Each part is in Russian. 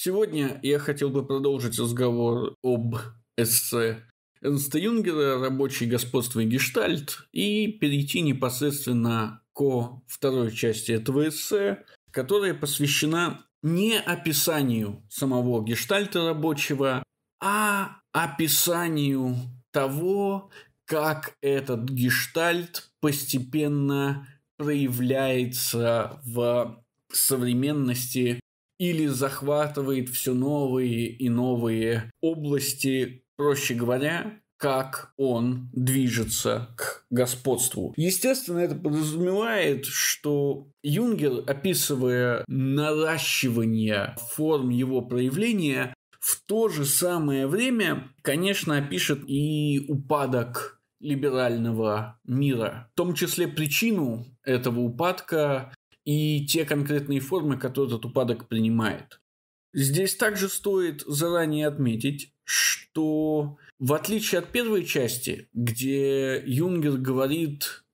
Сегодня я хотел бы продолжить разговор об эссе Энста Юнгера «Рабочий господство и гештальт» и перейти непосредственно ко второй части этого эссе, которая посвящена не описанию самого гештальта рабочего, а описанию того, как этот гештальт постепенно проявляется в современности или захватывает все новые и новые области, проще говоря, как он движется к господству. Естественно, это подразумевает, что Юнгер, описывая наращивание форм его проявления, в то же самое время, конечно, опишет и упадок либерального мира. В том числе причину этого упадка и те конкретные формы, которые этот упадок принимает. Здесь также стоит заранее отметить, что в отличие от первой части, где Юнгер говорит,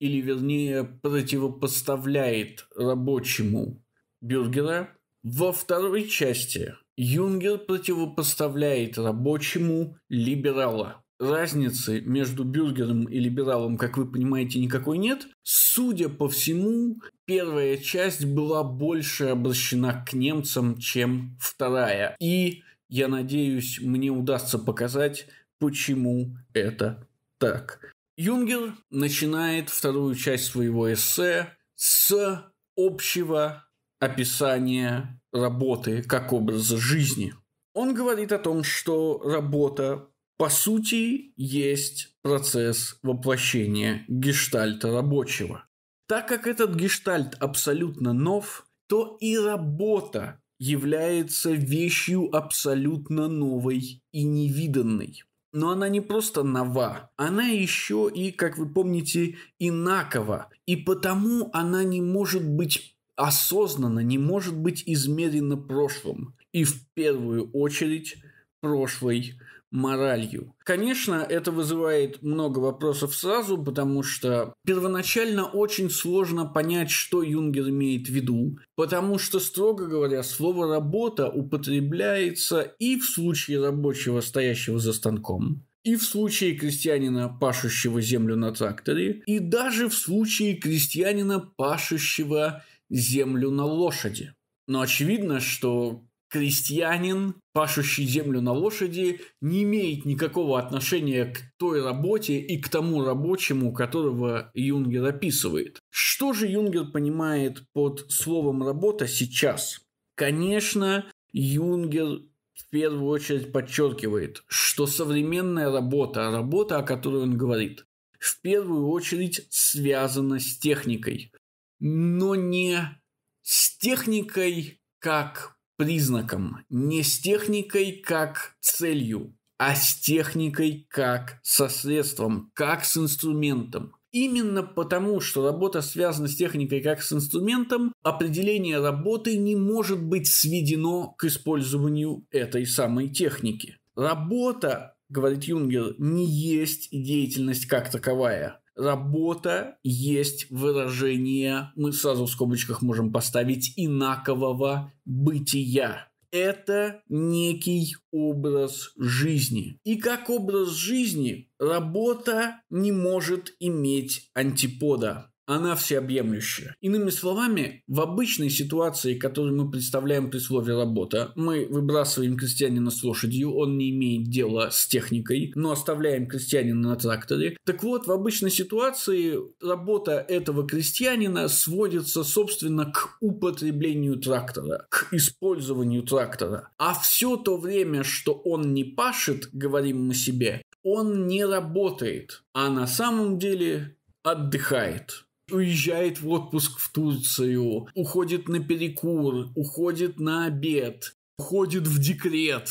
или вернее противопоставляет рабочему бюргера, во второй части Юнгер противопоставляет рабочему либерала разницы между Бюргером и Либералом, как вы понимаете, никакой нет. Судя по всему, первая часть была больше обращена к немцам, чем вторая. И, я надеюсь, мне удастся показать, почему это так. Юнгер начинает вторую часть своего эссе с общего описания работы как образа жизни. Он говорит о том, что работа по сути, есть процесс воплощения гештальта рабочего. Так как этот гештальт абсолютно нов, то и работа является вещью абсолютно новой и невиданной. Но она не просто нова, она еще и, как вы помните, инакова. И потому она не может быть осознанно, не может быть измерена прошлым. И в первую очередь прошлой моралью. Конечно, это вызывает много вопросов сразу, потому что первоначально очень сложно понять, что Юнгер имеет в виду, потому что, строго говоря, слово «работа» употребляется и в случае рабочего, стоящего за станком, и в случае крестьянина, пашущего землю на тракторе, и даже в случае крестьянина, пашущего землю на лошади. Но очевидно, что крестьянин, пашущий землю на лошади, не имеет никакого отношения к той работе и к тому рабочему, которого Юнгер описывает. Что же Юнгер понимает под словом «работа» сейчас? Конечно, Юнгер в первую очередь подчеркивает, что современная работа, а работа, о которой он говорит, в первую очередь связана с техникой, но не с техникой как признаком, не с техникой как целью, а с техникой как со средством, как с инструментом. Именно потому, что работа связана с техникой как с инструментом, определение работы не может быть сведено к использованию этой самой техники. Работа, говорит Юнгер, не есть деятельность как таковая работа есть выражение, мы сразу в скобочках можем поставить, инакового бытия. Это некий образ жизни. И как образ жизни работа не может иметь антипода она всеобъемлющая. Иными словами, в обычной ситуации, которую мы представляем при слове «работа», мы выбрасываем крестьянина с лошадью, он не имеет дела с техникой, но оставляем крестьянина на тракторе. Так вот, в обычной ситуации работа этого крестьянина сводится, собственно, к употреблению трактора, к использованию трактора. А все то время, что он не пашет, говорим мы себе, он не работает, а на самом деле отдыхает уезжает в отпуск в Турцию, уходит на перекур, уходит на обед, уходит в декрет.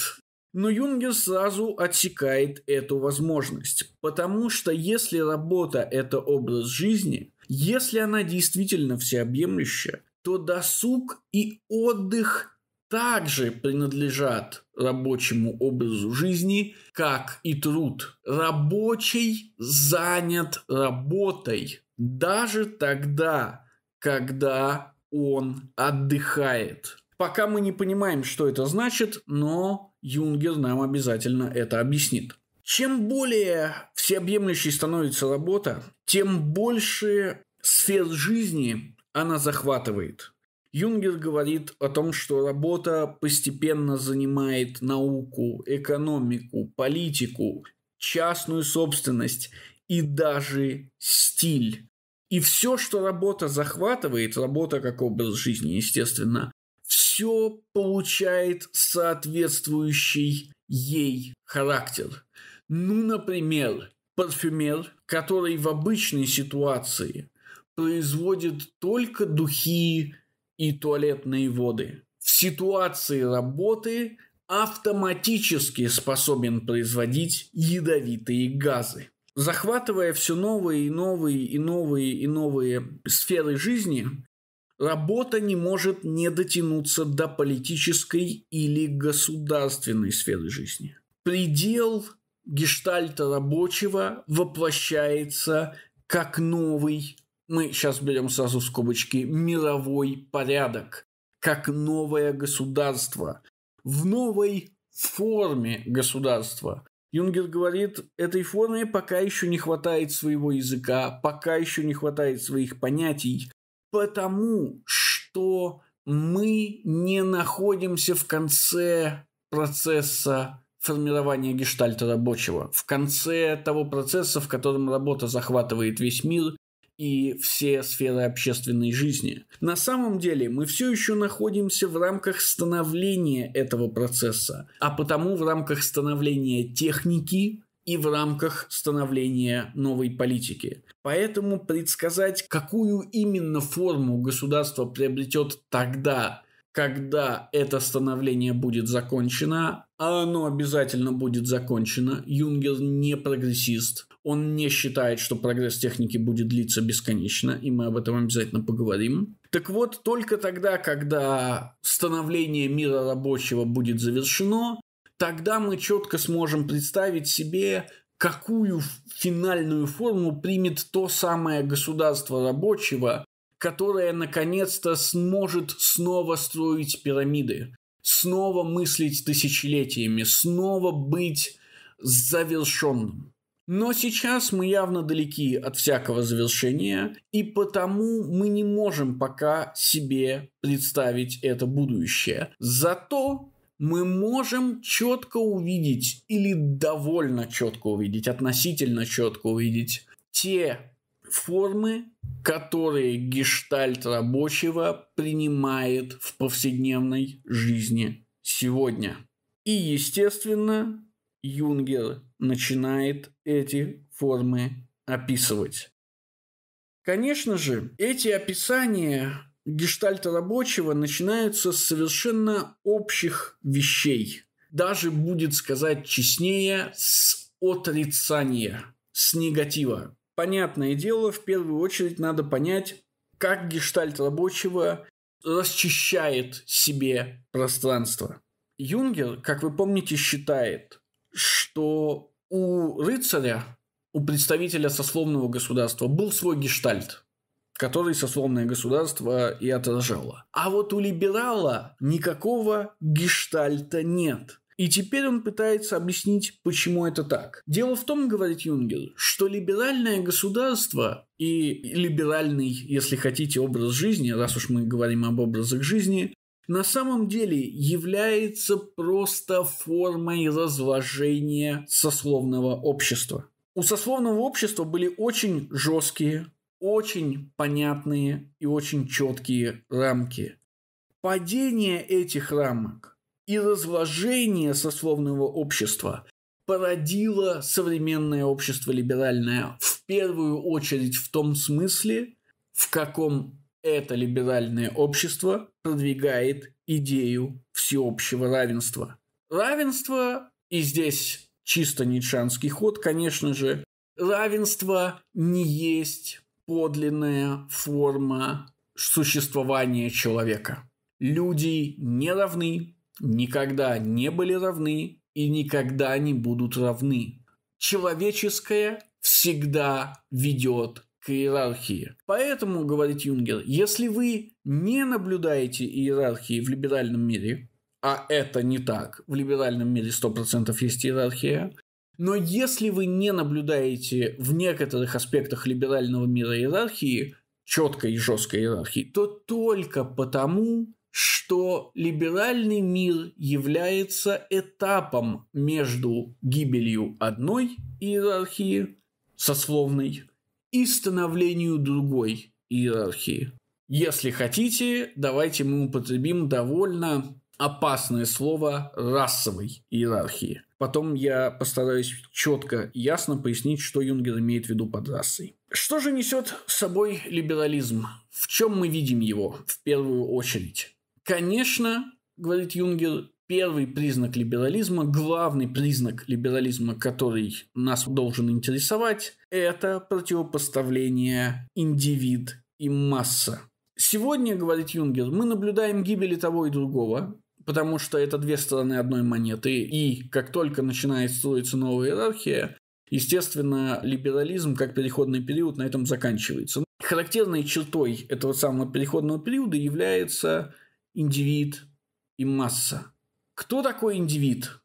Но Юнгер сразу отсекает эту возможность, потому что если работа – это образ жизни, если она действительно всеобъемлющая, то досуг и отдых также принадлежат рабочему образу жизни, как и труд. Рабочий занят работой даже тогда, когда он отдыхает. Пока мы не понимаем, что это значит, но Юнгер нам обязательно это объяснит. Чем более всеобъемлющей становится работа, тем больше сфер жизни она захватывает. Юнгер говорит о том, что работа постепенно занимает науку, экономику, политику, частную собственность и даже стиль. И все, что работа захватывает, работа как образ жизни, естественно, все получает соответствующий ей характер. Ну, например, парфюмер, который в обычной ситуации производит только духи и туалетные воды. В ситуации работы автоматически способен производить ядовитые газы. Захватывая все новые и новые и новые и новые сферы жизни, работа не может не дотянуться до политической или государственной сферы жизни. Предел гештальта рабочего воплощается как новый мы сейчас берем сразу в скобочки, мировой порядок, как новое государство, в новой форме государства. Юнгер говорит, этой форме пока еще не хватает своего языка, пока еще не хватает своих понятий, потому что мы не находимся в конце процесса формирования гештальта рабочего, в конце того процесса, в котором работа захватывает весь мир и все сферы общественной жизни. На самом деле мы все еще находимся в рамках становления этого процесса, а потому в рамках становления техники и в рамках становления новой политики. Поэтому предсказать, какую именно форму государство приобретет тогда, когда это становление будет закончено, а оно обязательно будет закончено, Юнгер не прогрессист, он не считает, что прогресс техники будет длиться бесконечно, и мы об этом обязательно поговорим. Так вот, только тогда, когда становление мира рабочего будет завершено, тогда мы четко сможем представить себе, какую финальную форму примет то самое государство рабочего, которое наконец-то сможет снова строить пирамиды, снова мыслить тысячелетиями, снова быть завершенным. Но сейчас мы явно далеки от всякого завершения, и потому мы не можем пока себе представить это будущее. Зато мы можем четко увидеть или довольно четко увидеть, относительно четко увидеть те формы, которые гештальт рабочего принимает в повседневной жизни сегодня. И, естественно, Юнгер начинает эти формы описывать. Конечно же, эти описания гештальта рабочего начинаются с совершенно общих вещей. Даже будет сказать честнее, с отрицания, с негатива. Понятное дело, в первую очередь надо понять, как гештальт рабочего расчищает себе пространство. Юнгер, как вы помните, считает, что у рыцаря, у представителя сословного государства был свой гештальт, который сословное государство и отражало. А вот у либерала никакого гештальта нет – и теперь он пытается объяснить, почему это так. Дело в том, говорит Юнгер, что либеральное государство и либеральный, если хотите, образ жизни, раз уж мы говорим об образах жизни, на самом деле является просто формой разложения сословного общества. У сословного общества были очень жесткие, очень понятные и очень четкие рамки. Падение этих рамок и разложение сословного общества породило современное общество либеральное в первую очередь в том смысле, в каком это либеральное общество продвигает идею всеобщего равенства. Равенство, и здесь чисто нитшанский ход, конечно же, равенство не есть подлинная форма существования человека. Люди не равны, никогда не были равны и никогда не будут равны. Человеческое всегда ведет к иерархии. Поэтому, говорит Юнгер, если вы не наблюдаете иерархии в либеральном мире, а это не так, в либеральном мире 100% есть иерархия, но если вы не наблюдаете в некоторых аспектах либерального мира иерархии, четкой и жесткой иерархии, то только потому, что либеральный мир является этапом между гибелью одной иерархии сословной и становлению другой иерархии. Если хотите, давайте мы употребим довольно опасное слово расовой иерархии. Потом я постараюсь четко и ясно пояснить, что Юнгер имеет в виду под расой. Что же несет с собой либерализм? В чем мы видим его в первую очередь? Конечно, говорит Юнгер, первый признак либерализма, главный признак либерализма, который нас должен интересовать, это противопоставление индивид и масса. Сегодня, говорит Юнгер, мы наблюдаем гибели того и другого, потому что это две стороны одной монеты, и как только начинает строиться новая иерархия, естественно, либерализм как переходный период на этом заканчивается. Характерной чертой этого самого переходного периода является индивид и масса. Кто такой индивид?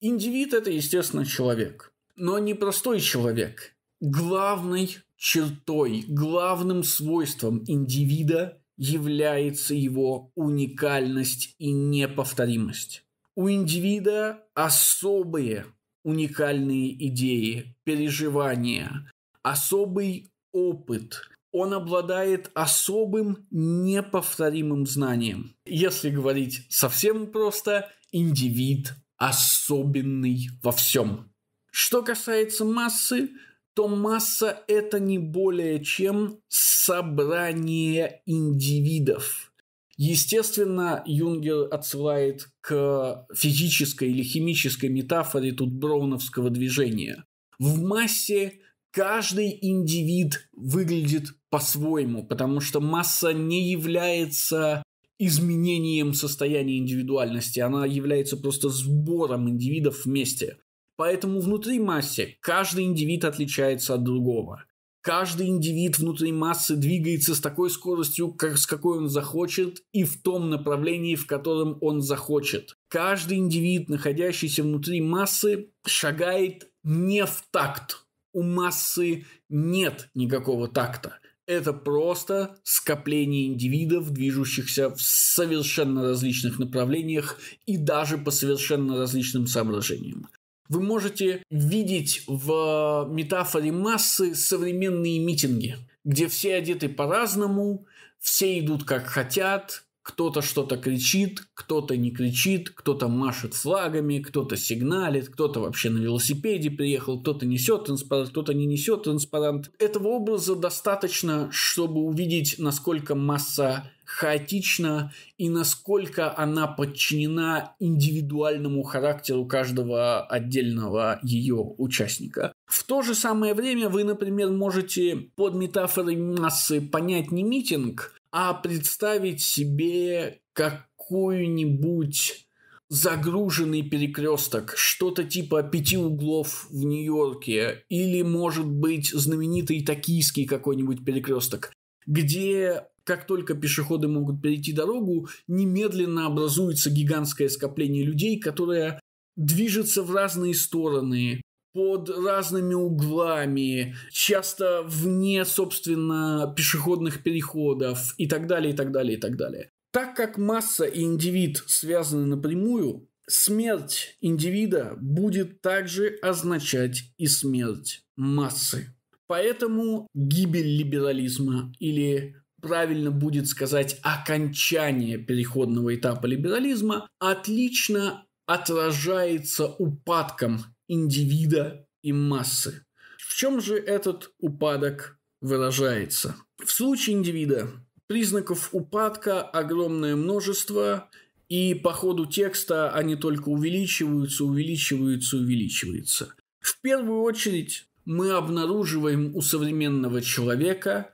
Индивид – это, естественно, человек. Но не простой человек. Главной чертой, главным свойством индивида является его уникальность и неповторимость. У индивида особые уникальные идеи, переживания, особый опыт – он обладает особым неповторимым знанием. Если говорить совсем просто, индивид особенный во всем. Что касается массы, то масса – это не более чем собрание индивидов. Естественно, Юнгер отсылает к физической или химической метафоре тут броуновского движения. В массе каждый индивид выглядит по-своему, потому что масса не является изменением состояния индивидуальности, она является просто сбором индивидов вместе. Поэтому внутри массы каждый индивид отличается от другого. Каждый индивид внутри массы двигается с такой скоростью, как, с какой он захочет, и в том направлении, в котором он захочет. Каждый индивид, находящийся внутри массы, шагает не в такт у массы нет никакого такта. Это просто скопление индивидов, движущихся в совершенно различных направлениях и даже по совершенно различным соображениям. Вы можете видеть в метафоре массы современные митинги, где все одеты по-разному, все идут как хотят, кто-то что-то кричит, кто-то не кричит, кто-то машет флагами, кто-то сигналит, кто-то вообще на велосипеде приехал, кто-то несет транспарант, кто-то не несет транспарант. Этого образа достаточно, чтобы увидеть, насколько масса хаотична и насколько она подчинена индивидуальному характеру каждого отдельного ее участника. В то же самое время вы, например, можете под метафорой массы понять не митинг, а представить себе какой нибудь загруженный перекресток, что-то типа пяти углов в Нью-Йорке, или, может быть, знаменитый токийский какой-нибудь перекресток, где как только пешеходы могут перейти дорогу, немедленно образуется гигантское скопление людей, которое движется в разные стороны, под разными углами, часто вне, собственно, пешеходных переходов и так далее, и так далее, и так далее. Так как масса и индивид связаны напрямую, смерть индивида будет также означать и смерть массы. Поэтому гибель либерализма или правильно будет сказать окончание переходного этапа либерализма отлично отражается упадком индивида и массы. В чем же этот упадок выражается? В случае индивида признаков упадка огромное множество, и по ходу текста они только увеличиваются, увеличиваются, увеличиваются. В первую очередь мы обнаруживаем у современного человека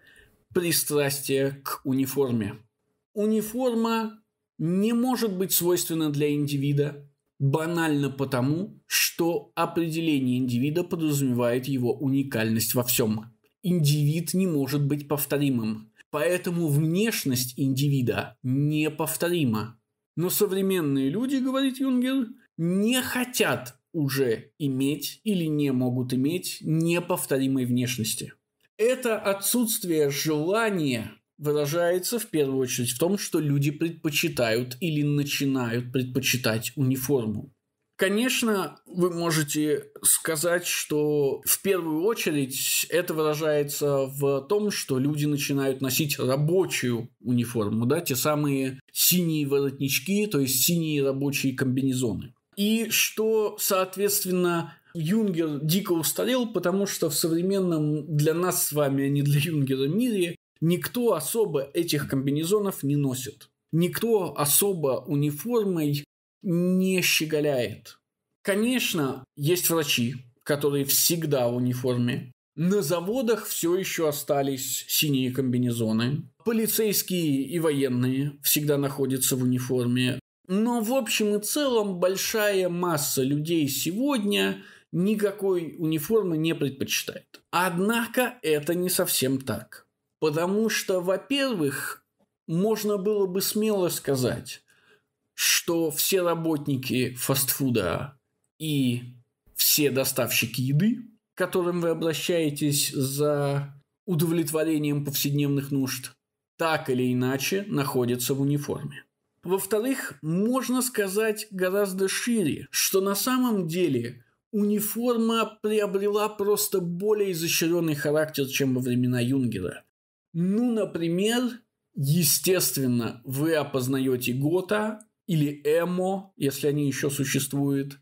пристрастие к униформе. Униформа не может быть свойственна для индивида, Банально потому, что определение индивида подразумевает его уникальность во всем. Индивид не может быть повторимым. Поэтому внешность индивида неповторима. Но современные люди, говорит Юнгер, не хотят уже иметь или не могут иметь неповторимой внешности. Это отсутствие желания выражается в первую очередь в том, что люди предпочитают или начинают предпочитать униформу. Конечно, вы можете сказать, что в первую очередь это выражается в том, что люди начинают носить рабочую униформу, да, те самые синие воротнички, то есть синие рабочие комбинезоны. И что, соответственно, Юнгер дико устарел, потому что в современном для нас с вами, а не для Юнгера мире, Никто особо этих комбинезонов не носит. Никто особо униформой не щеголяет. Конечно, есть врачи, которые всегда в униформе. На заводах все еще остались синие комбинезоны. Полицейские и военные всегда находятся в униформе. Но в общем и целом большая масса людей сегодня никакой униформы не предпочитает. Однако это не совсем так. Потому что, во-первых, можно было бы смело сказать, что все работники фастфуда и все доставщики еды, к которым вы обращаетесь за удовлетворением повседневных нужд, так или иначе находятся в униформе. Во-вторых, можно сказать гораздо шире, что на самом деле униформа приобрела просто более изощренный характер, чем во времена Юнгера. Ну, например, естественно, вы опознаете Гота или Эмо, если они еще существуют,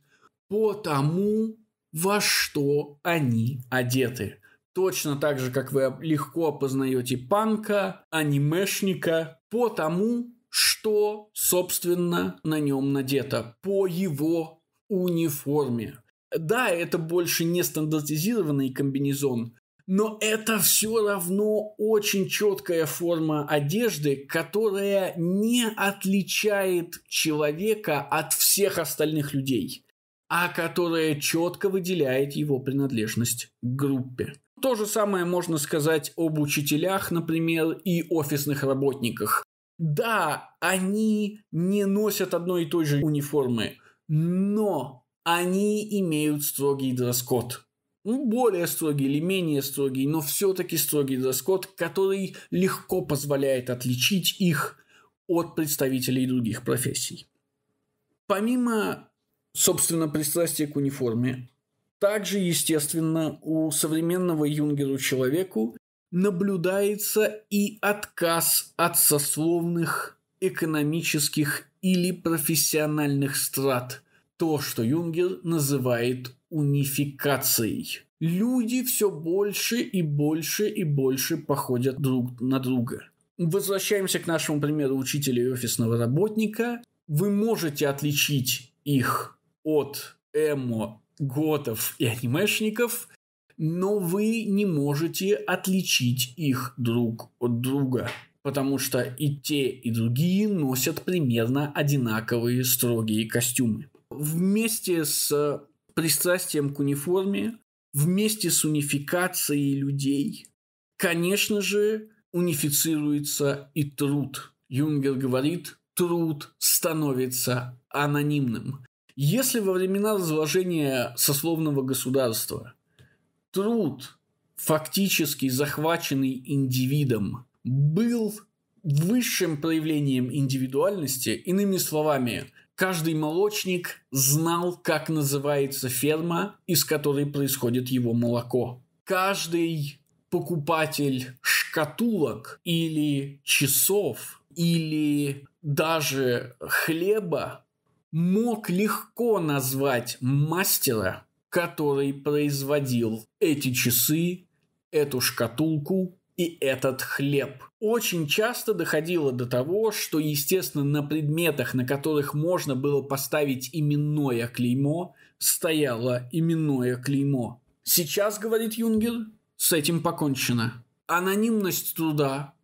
по тому, во что они одеты. Точно так же, как вы легко опознаете панка, анимешника, по тому, что, собственно, на нем надето, по его униформе. Да, это больше не стандартизированный комбинезон, но это все равно очень четкая форма одежды, которая не отличает человека от всех остальных людей, а которая четко выделяет его принадлежность к группе. То же самое можно сказать об учителях, например, и офисных работниках. Да, они не носят одной и той же униформы, но они имеют строгий дресс-код ну, более строгий или менее строгий, но все-таки строгий дресс-код, который легко позволяет отличить их от представителей других профессий. Помимо, собственно, пристрастия к униформе, также, естественно, у современного юнгеру человеку наблюдается и отказ от сословных, экономических или профессиональных страт, то, что Юнгер называет унификацией. Люди все больше и больше и больше походят друг на друга. Возвращаемся к нашему примеру учителя и офисного работника. Вы можете отличить их от эмо, готов и анимешников, но вы не можете отличить их друг от друга, потому что и те, и другие носят примерно одинаковые строгие костюмы. Вместе с пристрастием к униформе, вместе с унификацией людей, конечно же, унифицируется и труд. Юнгер говорит, труд становится анонимным. Если во времена разложения сословного государства труд, фактически захваченный индивидом, был высшим проявлением индивидуальности, иными словами, Каждый молочник знал, как называется ферма, из которой происходит его молоко. Каждый покупатель шкатулок или часов или даже хлеба мог легко назвать мастера, который производил эти часы, эту шкатулку и этот хлеб. Очень часто доходило до того, что, естественно, на предметах, на которых можно было поставить именное клеймо, стояло именное клеймо. Сейчас, говорит Юнгер, с этим покончено. Анонимность труда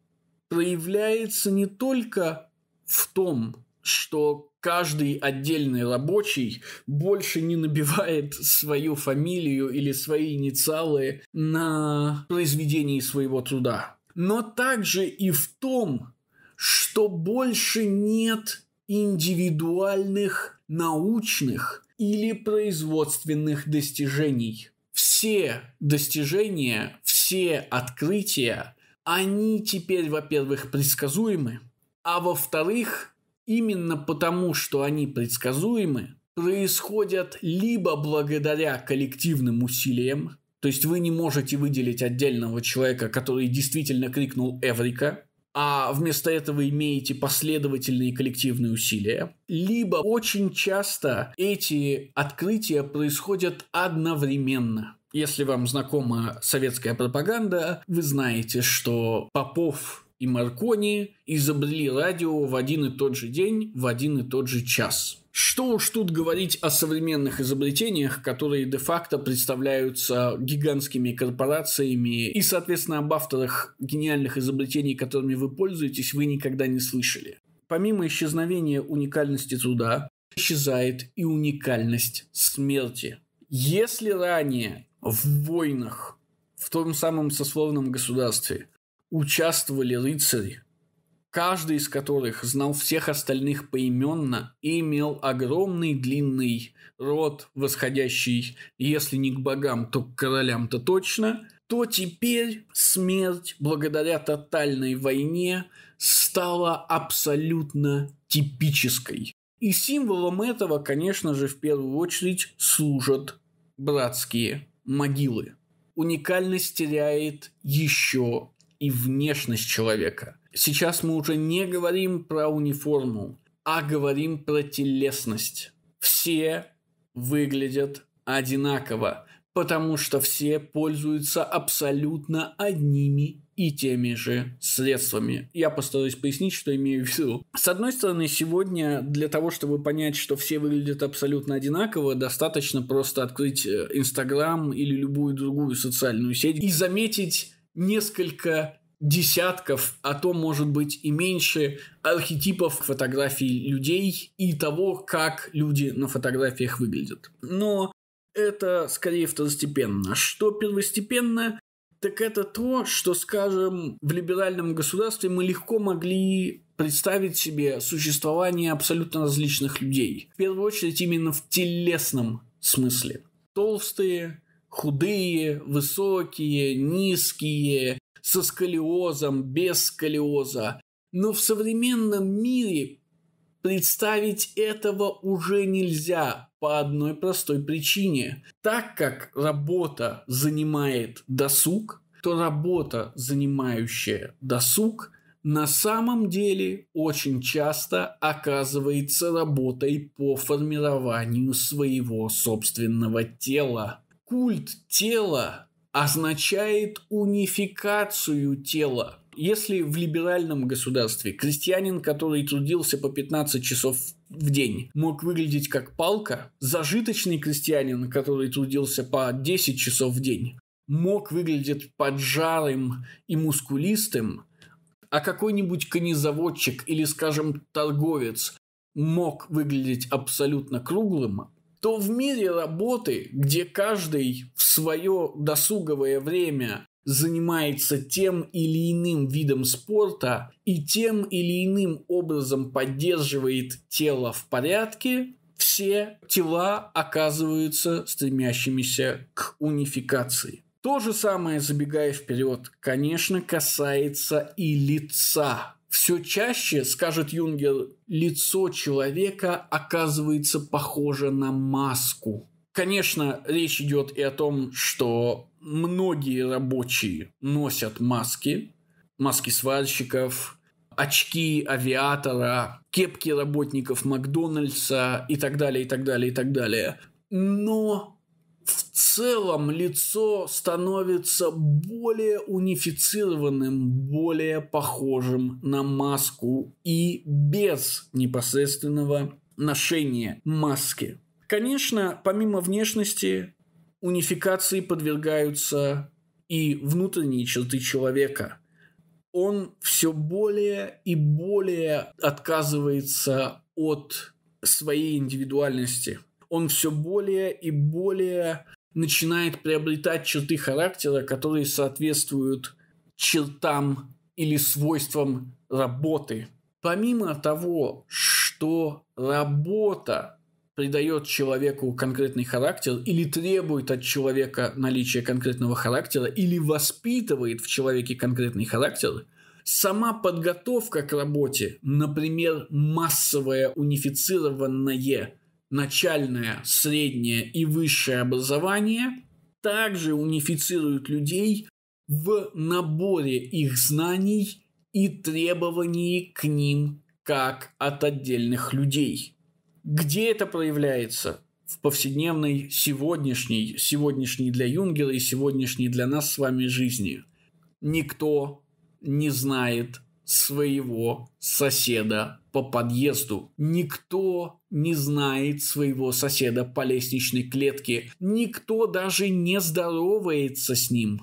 проявляется не только в том, что каждый отдельный рабочий больше не набивает свою фамилию или свои инициалы на произведении своего труда. Но также и в том, что больше нет индивидуальных научных или производственных достижений. Все достижения, все открытия, они теперь, во-первых, предсказуемы, а во-вторых, Именно потому, что они предсказуемы, происходят либо благодаря коллективным усилиям, то есть вы не можете выделить отдельного человека, который действительно крикнул «Эврика», а вместо этого имеете последовательные коллективные усилия. Либо очень часто эти открытия происходят одновременно. Если вам знакома советская пропаганда, вы знаете, что Попов и Маркони изобрели радио в один и тот же день, в один и тот же час. Что уж тут говорить о современных изобретениях, которые де-факто представляются гигантскими корпорациями, и, соответственно, об авторах гениальных изобретений, которыми вы пользуетесь, вы никогда не слышали. Помимо исчезновения уникальности труда, исчезает и уникальность смерти. Если ранее в войнах в том самом сословном государстве – участвовали рыцари, каждый из которых знал всех остальных поименно и имел огромный длинный род, восходящий, если не к богам, то к королям-то точно, то теперь смерть, благодаря тотальной войне, стала абсолютно типической. И символом этого, конечно же, в первую очередь служат братские могилы. Уникальность теряет еще и внешность человека. Сейчас мы уже не говорим про униформу, а говорим про телесность. Все выглядят одинаково, потому что все пользуются абсолютно одними и теми же средствами. Я постараюсь пояснить, что имею в виду. С одной стороны, сегодня для того, чтобы понять, что все выглядят абсолютно одинаково, достаточно просто открыть э, Инстаграм или любую другую социальную сеть и заметить несколько десятков, а то, может быть, и меньше архетипов фотографий людей и того, как люди на фотографиях выглядят. Но это скорее второстепенно. Что первостепенно, так это то, что, скажем, в либеральном государстве мы легко могли представить себе существование абсолютно различных людей. В первую очередь именно в телесном смысле. Толстые, худые, высокие, низкие, со сколиозом, без сколиоза. Но в современном мире представить этого уже нельзя по одной простой причине. Так как работа занимает досуг, то работа, занимающая досуг, на самом деле очень часто оказывается работой по формированию своего собственного тела культ тела означает унификацию тела. Если в либеральном государстве крестьянин, который трудился по 15 часов в день, мог выглядеть как палка, зажиточный крестьянин, который трудился по 10 часов в день, мог выглядеть поджарым и мускулистым, а какой-нибудь конезаводчик или, скажем, торговец мог выглядеть абсолютно круглым, то в мире работы, где каждый в свое досуговое время занимается тем или иным видом спорта и тем или иным образом поддерживает тело в порядке, все тела оказываются стремящимися к унификации. То же самое, забегая вперед, конечно, касается и лица, все чаще, скажет Юнгер, лицо человека оказывается похоже на маску. Конечно, речь идет и о том, что многие рабочие носят маски, маски сварщиков, очки авиатора, кепки работников Макдональдса и так далее, и так далее, и так далее. Но в целом лицо становится более унифицированным, более похожим на маску и без непосредственного ношения маски. Конечно, помимо внешности, унификации подвергаются и внутренние черты человека. Он все более и более отказывается от своей индивидуальности – он все более и более начинает приобретать черты характера, которые соответствуют чертам или свойствам работы. Помимо того, что работа придает человеку конкретный характер или требует от человека наличия конкретного характера или воспитывает в человеке конкретный характер, сама подготовка к работе, например, массовое унифицированное начальное, среднее и высшее образование также унифицируют людей в наборе их знаний и требований к ним как от отдельных людей. Где это проявляется? В повседневной сегодняшней, сегодняшней для Юнгера и сегодняшней для нас с вами жизни. Никто не знает своего соседа по подъезду. Никто не знает своего соседа по лестничной клетке. Никто даже не здоровается с ним.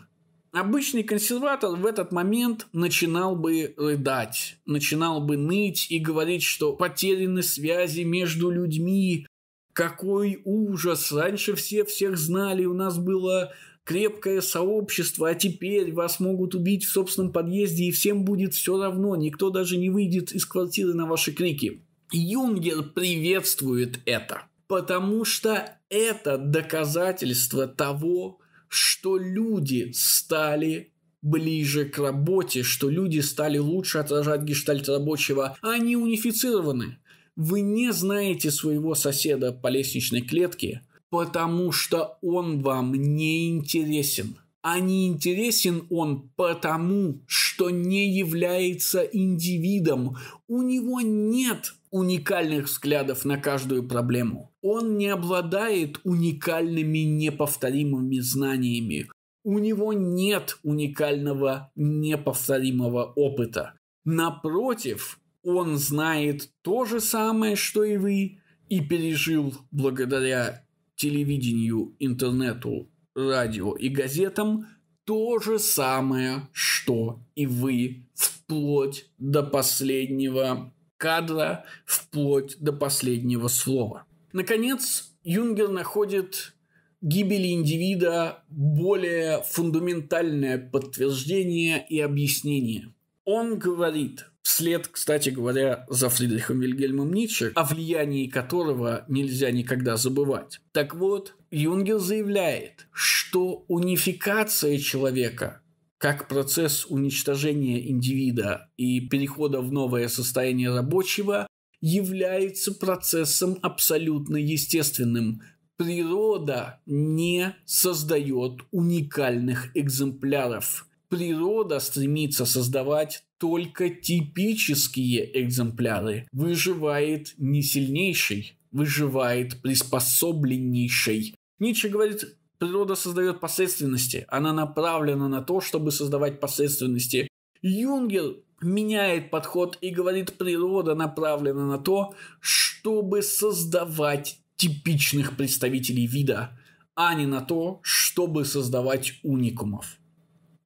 Обычный консерватор в этот момент начинал бы рыдать, начинал бы ныть и говорить, что потеряны связи между людьми, какой ужас, раньше все всех знали, у нас было крепкое сообщество, а теперь вас могут убить в собственном подъезде, и всем будет все равно, никто даже не выйдет из квартиры на ваши крики. Юнгер приветствует это, потому что это доказательство того, что люди стали ближе к работе, что люди стали лучше отражать гештальт рабочего, они унифицированы. Вы не знаете своего соседа по лестничной клетке – потому что он вам не интересен. А не интересен он потому, что не является индивидом. У него нет уникальных взглядов на каждую проблему. Он не обладает уникальными неповторимыми знаниями. У него нет уникального неповторимого опыта. Напротив, он знает то же самое, что и вы, и пережил благодаря телевидению, интернету, радио и газетам то же самое, что и вы вплоть до последнего кадра, вплоть до последнего слова. Наконец, Юнгер находит гибели индивида более фундаментальное подтверждение и объяснение. Он говорит – Вслед, кстати говоря, за Фридрихом Вильгельмом Ницше, о влиянии которого нельзя никогда забывать. Так вот, Юнгер заявляет, что унификация человека как процесс уничтожения индивида и перехода в новое состояние рабочего является процессом абсолютно естественным. Природа не создает уникальных экземпляров. Природа стремится создавать только типические экземпляры. Выживает не сильнейший, выживает приспособленнейший. Ницше говорит, природа создает посредственности, она направлена на то, чтобы создавать посредственности. Юнгер меняет подход и говорит, природа направлена на то, чтобы создавать типичных представителей вида, а не на то, чтобы создавать уникумов.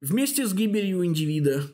Вместе с гибелью индивида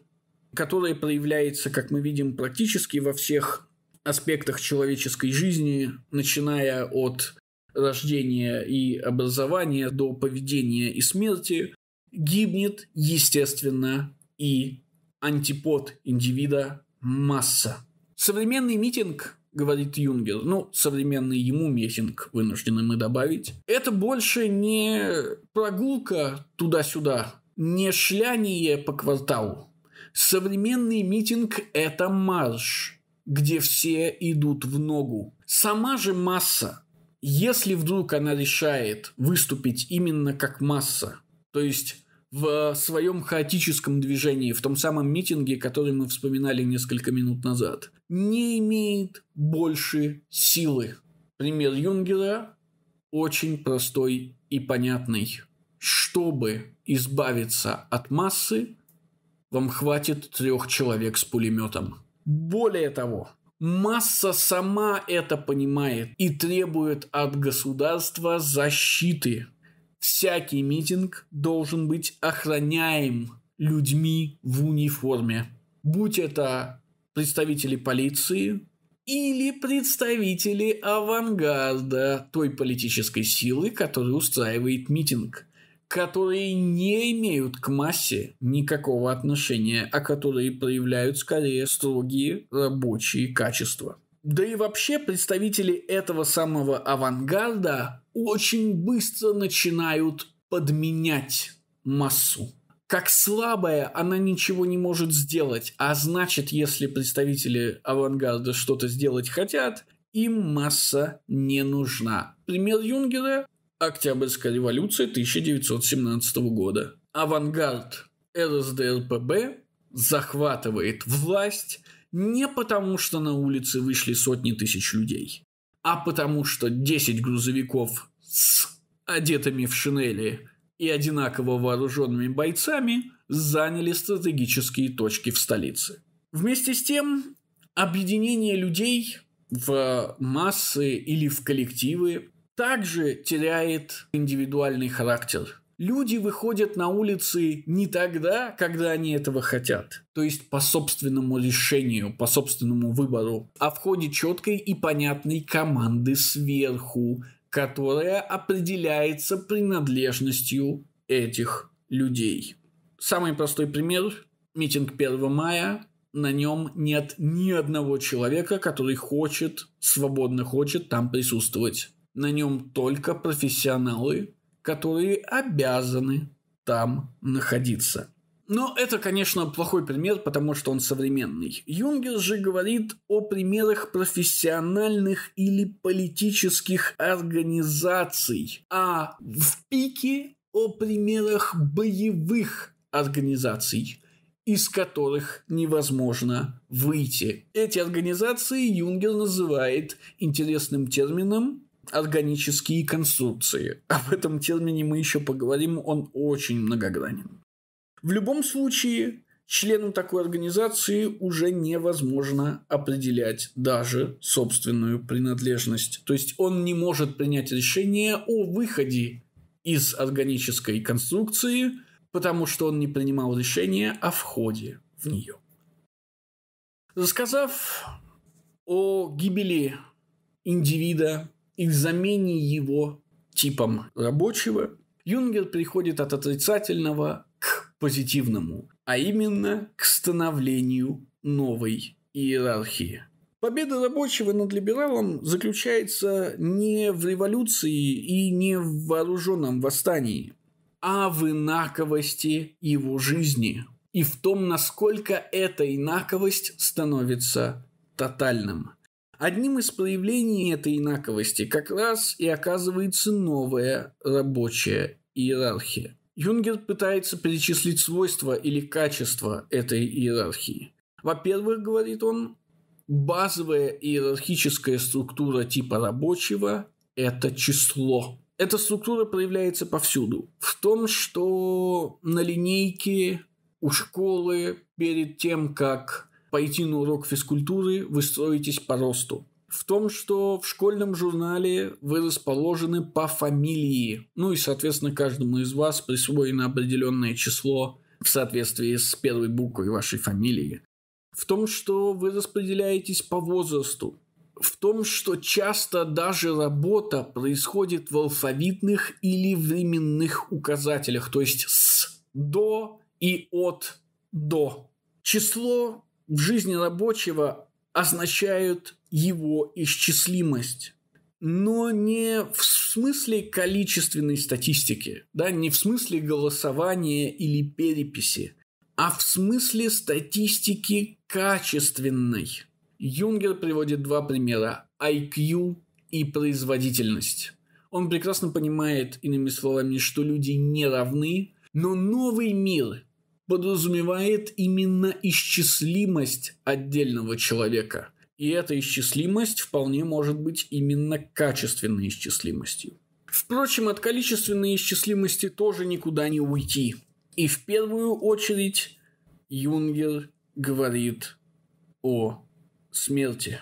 которое проявляется, как мы видим, практически во всех аспектах человеческой жизни, начиная от рождения и образования до поведения и смерти, гибнет, естественно, и антипод индивида – масса. Современный митинг, говорит Юнгер, ну, современный ему митинг, вынуждены мы добавить, это больше не прогулка туда-сюда, не шляние по кварталу. Современный митинг – это марш, где все идут в ногу. Сама же масса, если вдруг она решает выступить именно как масса, то есть в своем хаотическом движении, в том самом митинге, который мы вспоминали несколько минут назад, не имеет больше силы. Пример Юнгера очень простой и понятный. Чтобы избавиться от массы, вам хватит трех человек с пулеметом. Более того, масса сама это понимает и требует от государства защиты. Всякий митинг должен быть охраняем людьми в униформе. Будь это представители полиции, или представители авангарда той политической силы, которая устраивает митинг которые не имеют к массе никакого отношения, а которые проявляют скорее строгие рабочие качества. Да и вообще представители этого самого авангарда очень быстро начинают подменять массу. Как слабая, она ничего не может сделать, а значит, если представители авангарда что-то сделать хотят, им масса не нужна. Пример Юнгера Октябрьской революции 1917 года. Авангард РСДРПБ захватывает власть не потому, что на улице вышли сотни тысяч людей, а потому, что 10 грузовиков с одетыми в шинели и одинаково вооруженными бойцами заняли стратегические точки в столице. Вместе с тем, объединение людей в массы или в коллективы также теряет индивидуальный характер. Люди выходят на улицы не тогда, когда они этого хотят, то есть по собственному решению, по собственному выбору, а в ходе четкой и понятной команды сверху, которая определяется принадлежностью этих людей. Самый простой пример – митинг 1 мая, на нем нет ни одного человека, который хочет, свободно хочет там присутствовать. На нем только профессионалы, которые обязаны там находиться. Но это, конечно, плохой пример, потому что он современный. Юнгер же говорит о примерах профессиональных или политических организаций, а в пике о примерах боевых организаций, из которых невозможно выйти. Эти организации Юнгер называет интересным термином органические конструкции. Об этом термине мы еще поговорим, он очень многогранен. В любом случае, члену такой организации уже невозможно определять даже собственную принадлежность. То есть он не может принять решение о выходе из органической конструкции, потому что он не принимал решение о входе в нее. Рассказав о гибели индивида и в замене его типом рабочего Юнгер приходит от отрицательного к позитивному, а именно к становлению новой иерархии. Победа рабочего над либералом заключается не в революции и не в вооруженном восстании, а в инаковости его жизни и в том, насколько эта инаковость становится тотальным. Одним из проявлений этой инаковости как раз и оказывается новая рабочая иерархия. Юнгер пытается перечислить свойства или качества этой иерархии. Во-первых, говорит он, базовая иерархическая структура типа рабочего – это число. Эта структура проявляется повсюду. В том, что на линейке у школы перед тем, как пойти на урок физкультуры, вы строитесь по росту. В том, что в школьном журнале вы расположены по фамилии. Ну и, соответственно, каждому из вас присвоено определенное число в соответствии с первой буквой вашей фамилии. В том, что вы распределяетесь по возрасту. В том, что часто даже работа происходит в алфавитных или временных указателях, то есть с до и от до. Число в жизни рабочего означают его исчислимость но не в смысле количественной статистики, да, не в смысле голосования или переписи, а в смысле статистики качественной. Юнгер приводит два примера – IQ и производительность. Он прекрасно понимает, иными словами, что люди не равны, но новый мир, подразумевает именно исчислимость отдельного человека. И эта исчислимость вполне может быть именно качественной исчислимостью. Впрочем, от количественной исчислимости тоже никуда не уйти. И в первую очередь Юнгер говорит о смерти.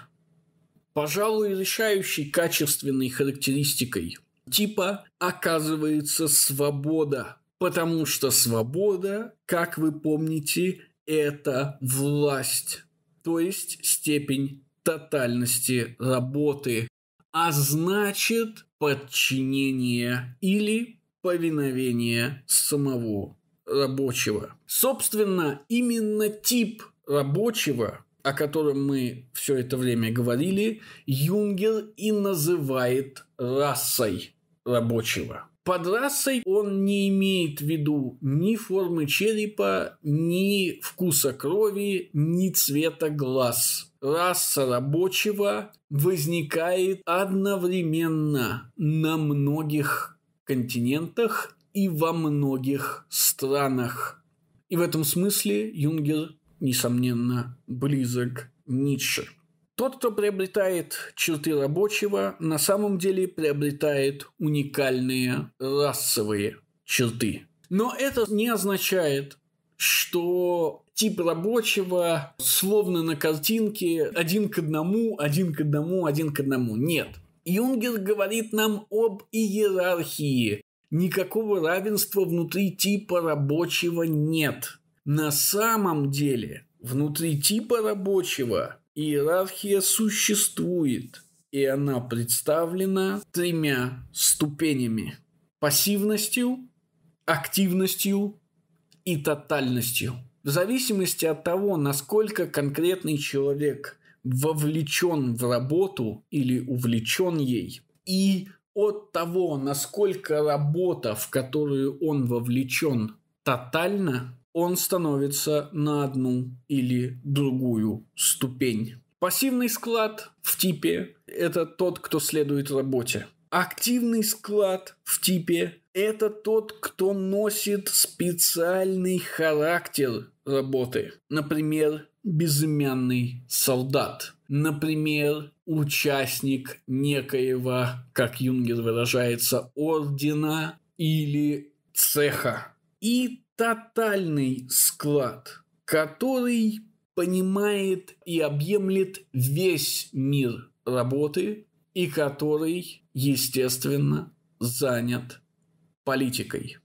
Пожалуй, решающей качественной характеристикой типа оказывается свобода Потому что свобода, как вы помните, это власть, то есть степень тотальности работы, а значит подчинение или повиновение самого рабочего. Собственно, именно тип рабочего, о котором мы все это время говорили, Юнгер и называет расой рабочего. Под расой он не имеет в виду ни формы черепа, ни вкуса крови, ни цвета глаз раса рабочего возникает одновременно на многих континентах и во многих странах. И в этом смысле Юнгер, несомненно, близок Ницше. Тот, кто приобретает черты рабочего, на самом деле приобретает уникальные расовые черты. Но это не означает, что тип рабочего словно на картинке один к одному, один к одному, один к одному. Нет. Юнгер говорит нам об иерархии. Никакого равенства внутри типа рабочего нет. На самом деле, внутри типа рабочего Иерархия существует, и она представлена тремя ступенями. Пассивностью, активностью и тотальностью. В зависимости от того, насколько конкретный человек вовлечен в работу или увлечен ей, и от того, насколько работа, в которую он вовлечен, тотальна, он становится на одну или другую ступень. Пассивный склад в типе – это тот, кто следует работе. Активный склад в типе – это тот, кто носит специальный характер работы. Например, безымянный солдат. Например, участник некоего, как Юнгер выражается, ордена или цеха. И тотальный склад, который понимает и объемлет весь мир работы и который, естественно, занят политикой.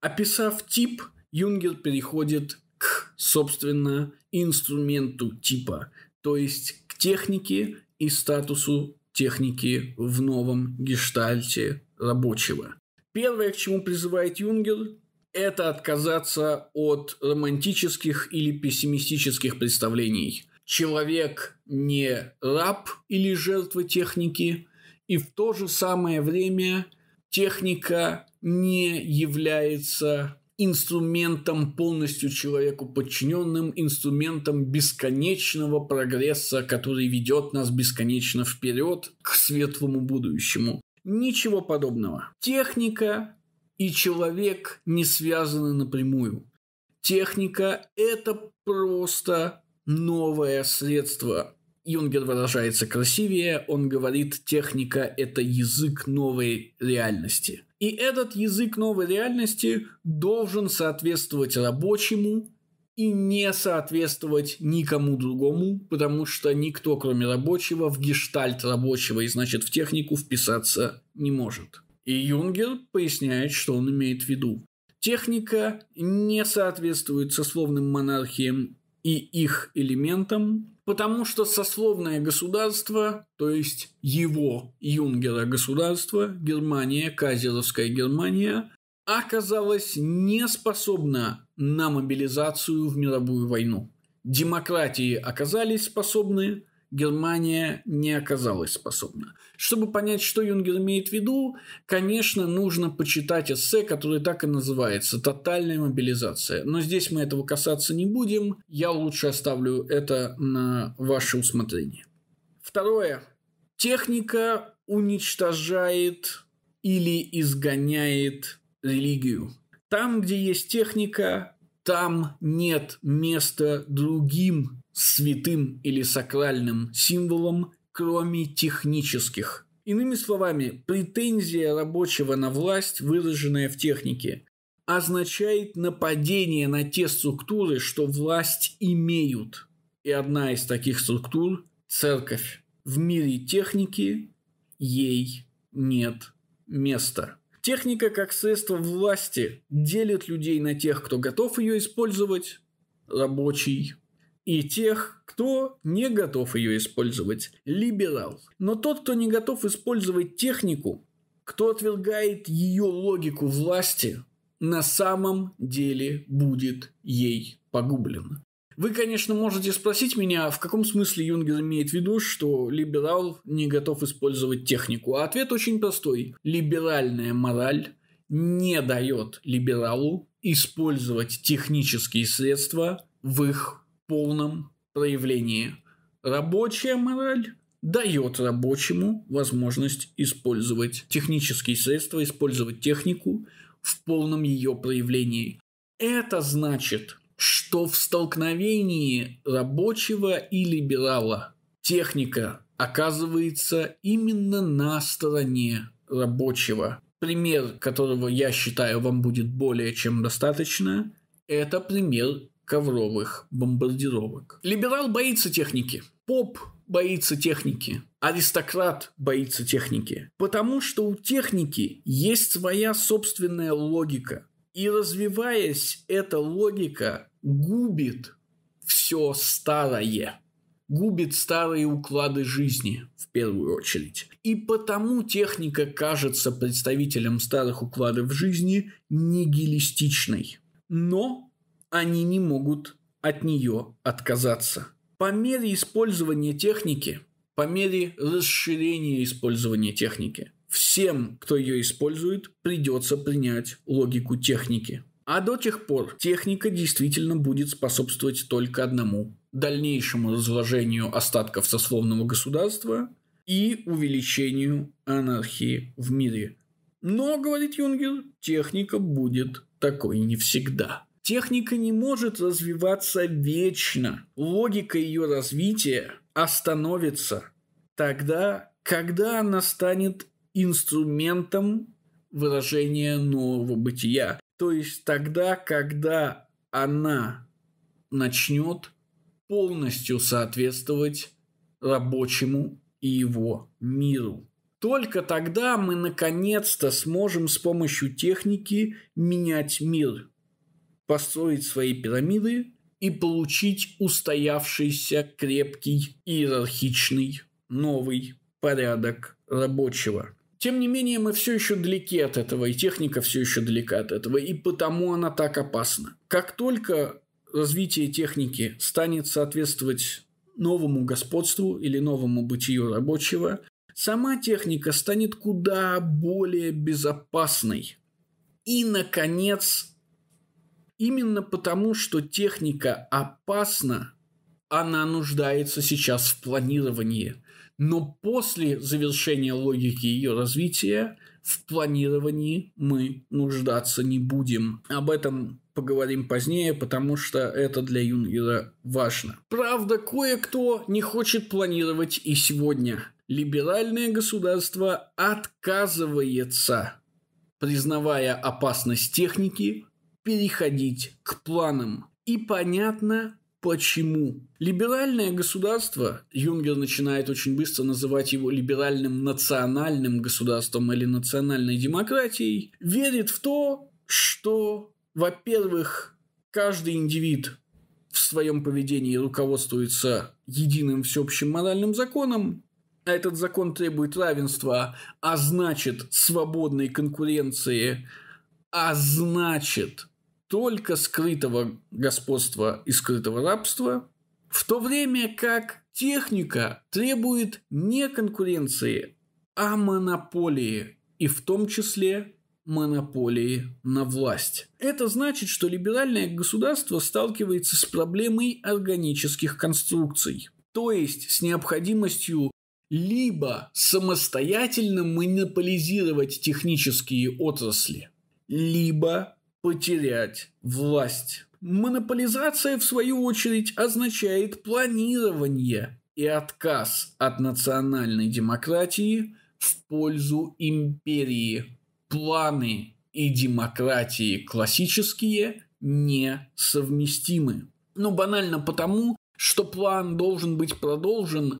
Описав тип, Юнгер переходит к, собственно, инструменту типа, то есть к технике и статусу техники в новом гештальте рабочего. Первое, к чему призывает Юнгер, это отказаться от романтических или пессимистических представлений. Человек не раб или жертва техники, и в то же самое время техника не является инструментом полностью человеку подчиненным, инструментом бесконечного прогресса, который ведет нас бесконечно вперед к светлому будущему. Ничего подобного. Техника и человек не связаны напрямую. Техника – это просто новое средство. Юнгер выражается красивее, он говорит, техника – это язык новой реальности. И этот язык новой реальности должен соответствовать рабочему и не соответствовать никому другому, потому что никто, кроме рабочего, в гештальт рабочего и, значит, в технику вписаться не может. И Юнгер поясняет, что он имеет в виду. Техника не соответствует сословным монархиям и их элементам, потому что сословное государство, то есть его Юнгера государство, Германия, Казеровская Германия, оказалось не способна на мобилизацию в мировую войну. Демократии оказались способны, Германия не оказалась способна. Чтобы понять, что Юнгер имеет в виду, конечно, нужно почитать эссе, которое так и называется «Тотальная мобилизация». Но здесь мы этого касаться не будем. Я лучше оставлю это на ваше усмотрение. Второе. Техника уничтожает или изгоняет религию. Там, где есть техника, там нет места другим святым или сакральным символом, кроме технических. Иными словами, претензия рабочего на власть, выраженная в технике, означает нападение на те структуры, что власть имеют. И одна из таких структур – церковь. В мире техники ей нет места. Техника как средство власти делит людей на тех, кто готов ее использовать, рабочий и тех, кто не готов ее использовать – либерал. Но тот, кто не готов использовать технику, кто отвергает ее логику власти, на самом деле будет ей погублен. Вы, конечно, можете спросить меня, а в каком смысле Юнгер имеет в виду, что либерал не готов использовать технику. А ответ очень простой. Либеральная мораль не дает либералу использовать технические средства в их полном проявлении. Рабочая мораль дает рабочему возможность использовать технические средства, использовать технику в полном ее проявлении. Это значит, что в столкновении рабочего и либерала техника оказывается именно на стороне рабочего. Пример, которого я считаю вам будет более чем достаточно, это пример ковровых бомбардировок. Либерал боится техники. Поп боится техники. Аристократ боится техники. Потому что у техники есть своя собственная логика. И развиваясь, эта логика губит все старое. Губит старые уклады жизни, в первую очередь. И потому техника кажется представителем старых укладов жизни нигилистичной. Но они не могут от нее отказаться. По мере использования техники, по мере расширения использования техники, всем, кто ее использует, придется принять логику техники. А до тех пор техника действительно будет способствовать только одному – дальнейшему разложению остатков сословного государства и увеличению анархии в мире. Но, говорит Юнгер, техника будет такой не всегда. Техника не может развиваться вечно. Логика ее развития остановится тогда, когда она станет инструментом выражения нового бытия. То есть тогда, когда она начнет полностью соответствовать рабочему и его миру. Только тогда мы наконец-то сможем с помощью техники менять мир построить свои пирамиды и получить устоявшийся крепкий иерархичный новый порядок рабочего. Тем не менее, мы все еще далеки от этого, и техника все еще далека от этого, и потому она так опасна. Как только развитие техники станет соответствовать новому господству или новому бытию рабочего, сама техника станет куда более безопасной. И, наконец, Именно потому, что техника опасна, она нуждается сейчас в планировании. Но после завершения логики ее развития в планировании мы нуждаться не будем. Об этом поговорим позднее, потому что это для Юнгера важно. Правда, кое-кто не хочет планировать и сегодня. Либеральное государство отказывается, признавая опасность техники, переходить к планам. И понятно, Почему? Либеральное государство, Юнгер начинает очень быстро называть его либеральным национальным государством или национальной демократией, верит в то, что, во-первых, каждый индивид в своем поведении руководствуется единым всеобщим моральным законом, а этот закон требует равенства, а значит свободной конкуренции, а значит только скрытого господства и скрытого рабства, в то время как техника требует не конкуренции, а монополии, и в том числе монополии на власть. Это значит, что либеральное государство сталкивается с проблемой органических конструкций, то есть с необходимостью либо самостоятельно монополизировать технические отрасли, либо потерять власть. Монополизация, в свою очередь, означает планирование и отказ от национальной демократии в пользу империи. Планы и демократии классические несовместимы. Ну, банально потому, что план должен быть продолжен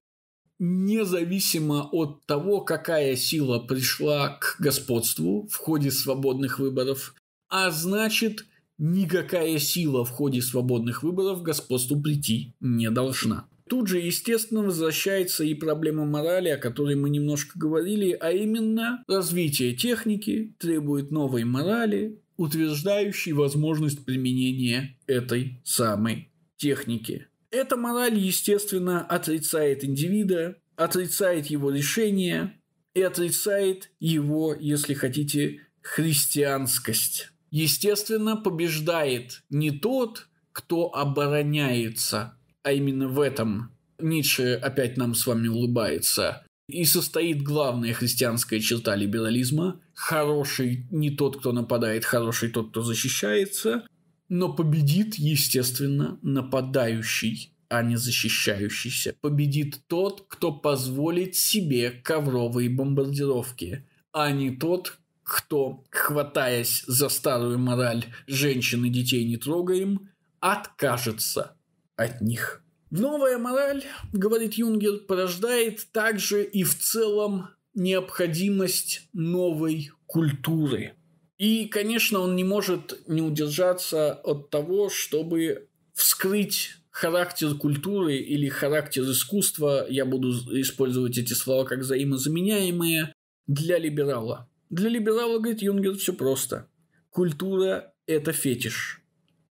независимо от того, какая сила пришла к господству в ходе свободных выборов, а значит, никакая сила в ходе свободных выборов господству прийти не должна. Тут же, естественно, возвращается и проблема морали, о которой мы немножко говорили, а именно развитие техники требует новой морали, утверждающей возможность применения этой самой техники. Эта мораль, естественно, отрицает индивида, отрицает его решение и отрицает его, если хотите, христианскость. Естественно, побеждает не тот, кто обороняется, а именно в этом Ницше опять нам с вами улыбается. И состоит главная христианская черта либерализма. Хороший не тот, кто нападает, хороший тот, кто защищается. Но победит, естественно, нападающий, а не защищающийся. Победит тот, кто позволит себе ковровые бомбардировки, а не тот, кто, хватаясь за старую мораль «женщин и детей не трогаем», откажется от них. Новая мораль, говорит Юнгер, порождает также и в целом необходимость новой культуры. И, конечно, он не может не удержаться от того, чтобы вскрыть характер культуры или характер искусства, я буду использовать эти слова как взаимозаменяемые, для либерала. Для либерала, говорит Юнгер, все просто. Культура – это фетиш.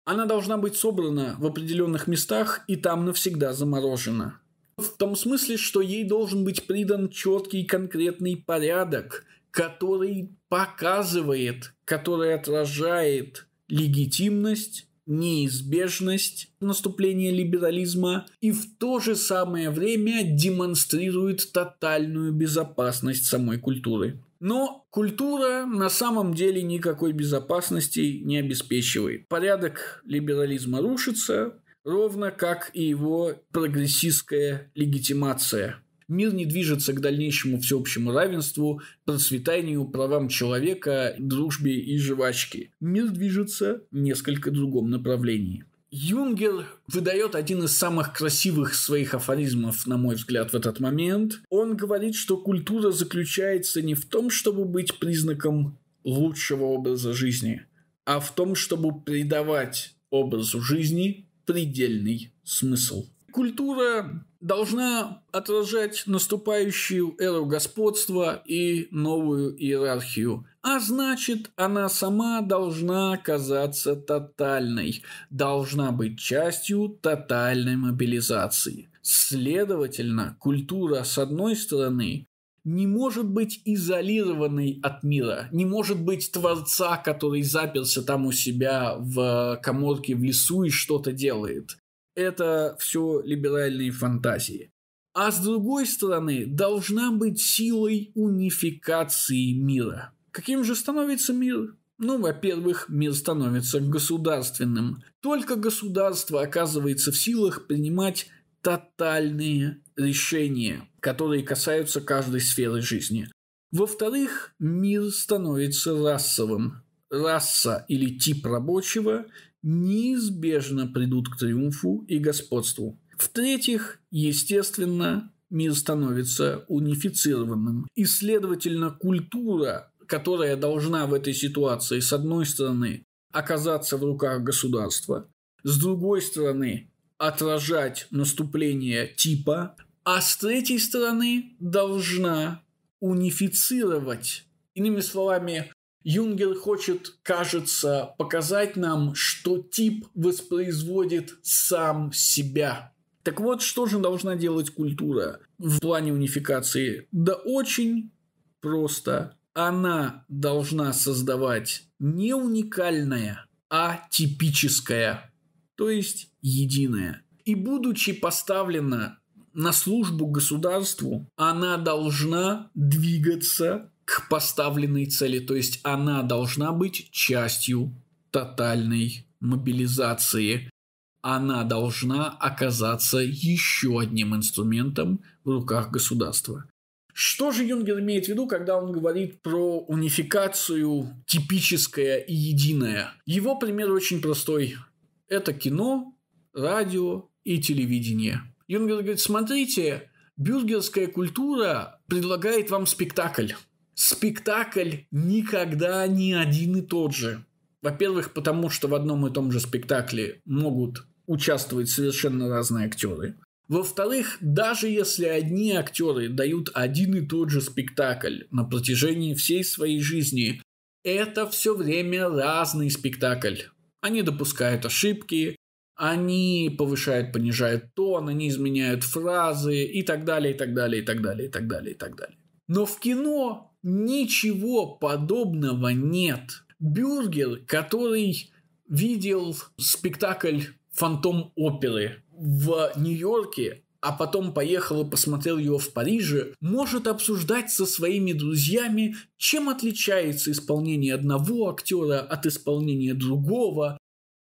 Она должна быть собрана в определенных местах и там навсегда заморожена. В том смысле, что ей должен быть придан четкий конкретный порядок, который показывает, который отражает легитимность, неизбежность наступления либерализма и в то же самое время демонстрирует тотальную безопасность самой культуры. Но культура на самом деле никакой безопасности не обеспечивает. Порядок либерализма рушится, ровно как и его прогрессистская легитимация. Мир не движется к дальнейшему всеобщему равенству, процветанию, правам человека, дружбе и жвачке. Мир движется в несколько другом направлении. Юнгер выдает один из самых красивых своих афоризмов, на мой взгляд, в этот момент. Он говорит, что культура заключается не в том, чтобы быть признаком лучшего образа жизни, а в том, чтобы придавать образу жизни предельный смысл. Культура должна отражать наступающую эру господства и новую иерархию – а значит, она сама должна оказаться тотальной, должна быть частью тотальной мобилизации. Следовательно, культура, с одной стороны, не может быть изолированной от мира, не может быть творца, который заперся там у себя в коморке в лесу и что-то делает. Это все либеральные фантазии. А с другой стороны, должна быть силой унификации мира. Каким же становится мир? Ну, во-первых, мир становится государственным. Только государство оказывается в силах принимать тотальные решения, которые касаются каждой сферы жизни. Во-вторых, мир становится расовым. Раса или тип рабочего неизбежно придут к триумфу и господству. В-третьих, естественно, мир становится унифицированным. И, следовательно, культура которая должна в этой ситуации, с одной стороны, оказаться в руках государства, с другой стороны, отражать наступление типа, а с третьей стороны, должна унифицировать. Иными словами, Юнгер хочет, кажется, показать нам, что тип воспроизводит сам себя. Так вот, что же должна делать культура в плане унификации? Да очень просто она должна создавать не уникальное, а типическое, то есть единое. И будучи поставлена на службу государству, она должна двигаться к поставленной цели, то есть она должна быть частью тотальной мобилизации. Она должна оказаться еще одним инструментом в руках государства. Что же Юнгер имеет в виду, когда он говорит про унификацию типическое и единое? Его пример очень простой. Это кино, радио и телевидение. Юнгер говорит, смотрите, бюргерская культура предлагает вам спектакль. Спектакль никогда не один и тот же. Во-первых, потому что в одном и том же спектакле могут участвовать совершенно разные актеры. Во-вторых, даже если одни актеры дают один и тот же спектакль на протяжении всей своей жизни, это все время разный спектакль. Они допускают ошибки, они повышают, понижают тон, они изменяют фразы и так далее, и так далее, и так далее, и так далее, и так далее. Но в кино ничего подобного нет. Бюргер, который видел спектакль «Фантом оперы», в Нью-Йорке, а потом поехал и посмотрел его в Париже, может обсуждать со своими друзьями, чем отличается исполнение одного актера от исполнения другого,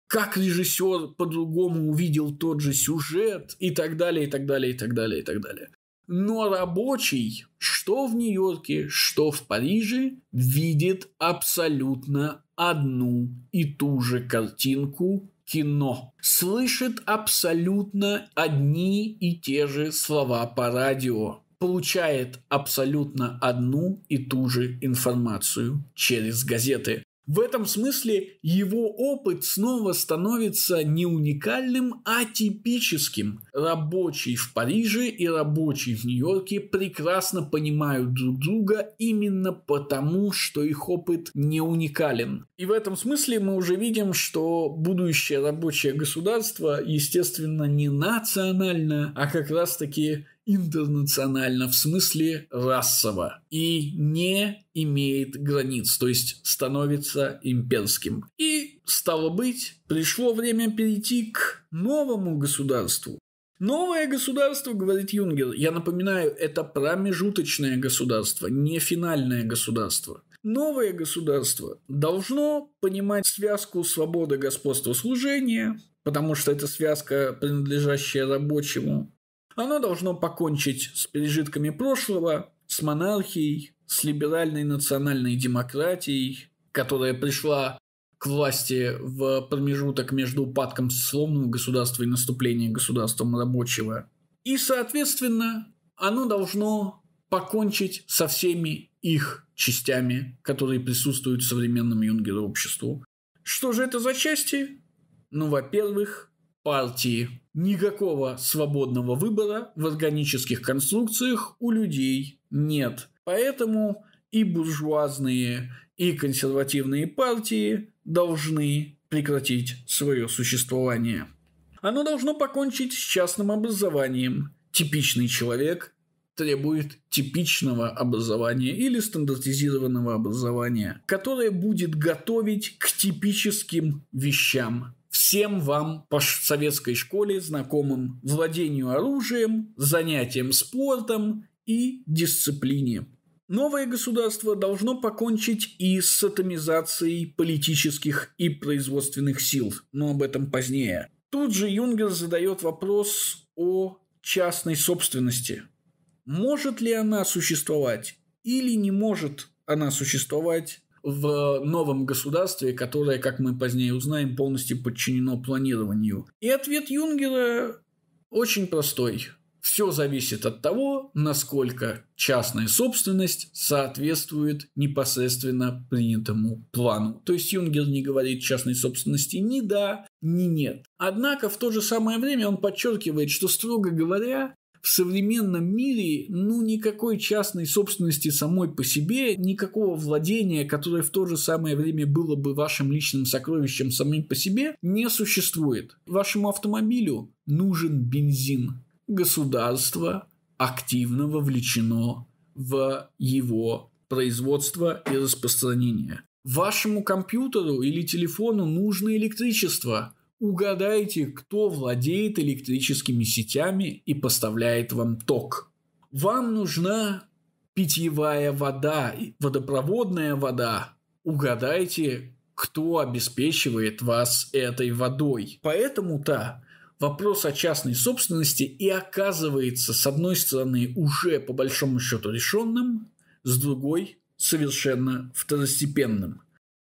как режиссер по-другому увидел тот же сюжет и так далее, и так далее, и так далее, и так далее. Но рабочий, что в Нью-Йорке, что в Париже, видит абсолютно одну и ту же картинку кино, слышит абсолютно одни и те же слова по радио, получает абсолютно одну и ту же информацию через газеты. В этом смысле его опыт снова становится не уникальным, а типическим. Рабочий в Париже и рабочий в Нью-Йорке прекрасно понимают друг друга именно потому, что их опыт не уникален. И в этом смысле мы уже видим, что будущее рабочее государство, естественно, не национальное, а как раз-таки интернационально, в смысле расово, и не имеет границ, то есть становится имперским. И, стало быть, пришло время перейти к новому государству. Новое государство, говорит Юнгер, я напоминаю, это промежуточное государство, не финальное государство. Новое государство должно понимать связку свободы господства служения, потому что это связка, принадлежащая рабочему, оно должно покончить с пережитками прошлого, с монархией, с либеральной национальной демократией, которая пришла к власти в промежуток между упадком сломанного государства и наступлением государства рабочего. И, соответственно, оно должно покончить со всеми их частями, которые присутствуют в современном обществу. Что же это за части? Ну, во-первых, партии. Никакого свободного выбора в органических конструкциях у людей нет. Поэтому и буржуазные, и консервативные партии должны прекратить свое существование. Оно должно покончить с частным образованием. Типичный человек требует типичного образования или стандартизированного образования, которое будет готовить к типическим вещам всем вам по советской школе знакомым владению оружием, занятием спортом и дисциплине. Новое государство должно покончить и с атомизацией политических и производственных сил, но об этом позднее. Тут же Юнгер задает вопрос о частной собственности. Может ли она существовать или не может она существовать в новом государстве, которое, как мы позднее узнаем, полностью подчинено планированию. И ответ Юнгера очень простой. Все зависит от того, насколько частная собственность соответствует непосредственно принятому плану. То есть Юнгер не говорит частной собственности ни да, ни нет. Однако в то же самое время он подчеркивает, что, строго говоря, в современном мире, ну, никакой частной собственности самой по себе, никакого владения, которое в то же самое время было бы вашим личным сокровищем самим по себе, не существует. Вашему автомобилю нужен бензин. Государство активно вовлечено в его производство и распространение. Вашему компьютеру или телефону нужно электричество – Угадайте, кто владеет электрическими сетями и поставляет вам ток. Вам нужна питьевая вода, водопроводная вода. Угадайте, кто обеспечивает вас этой водой. Поэтому-то вопрос о частной собственности и оказывается, с одной стороны, уже по большому счету решенным, с другой – совершенно второстепенным.